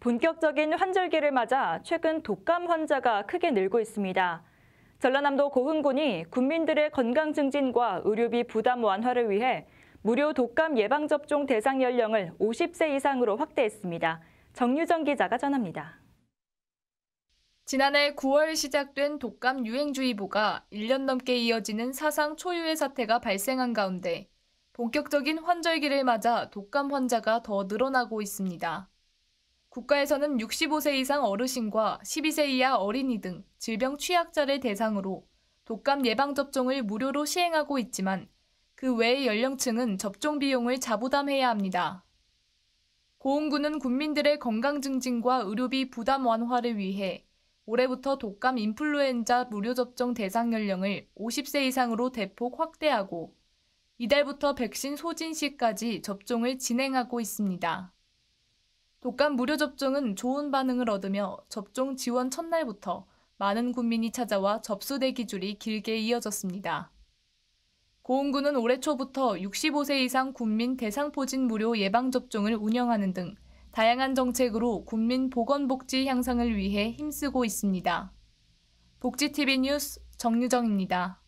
본격적인 환절기를 맞아 최근 독감 환자가 크게 늘고 있습니다. 전라남도 고흥군이 국민들의 건강 증진과 의료비 부담 완화를 위해 무료 독감 예방접종 대상 연령을 50세 이상으로 확대했습니다. 정유정 기자가 전합니다. 지난해 9월 시작된 독감 유행주의보가 1년 넘게 이어지는 사상 초유의 사태가 발생한 가운데 본격적인 환절기를 맞아 독감 환자가 더 늘어나고 있습니다. 국가에서는 65세 이상 어르신과 12세 이하 어린이 등 질병 취약자를 대상으로 독감 예방접종을 무료로 시행하고 있지만 그 외의 연령층은 접종 비용을 자부담해야 합니다. 고흥군은 국민들의 건강 증진과 의료비 부담 완화를 위해 올해부터 독감 인플루엔자 무료 접종 대상 연령을 50세 이상으로 대폭 확대하고 이달부터 백신 소진 시까지 접종을 진행하고 있습니다. 독감 무료 접종은 좋은 반응을 얻으며 접종 지원 첫날부터 많은 국민이 찾아와 접수대기 줄이 길게 이어졌습니다. 고흥군은 올해 초부터 65세 이상 국민 대상포진 무료 예방접종을 운영하는 등 다양한 정책으로 국민 보건복지 향상을 위해 힘쓰고 있습니다. 복지TV 뉴스 정유정입니다.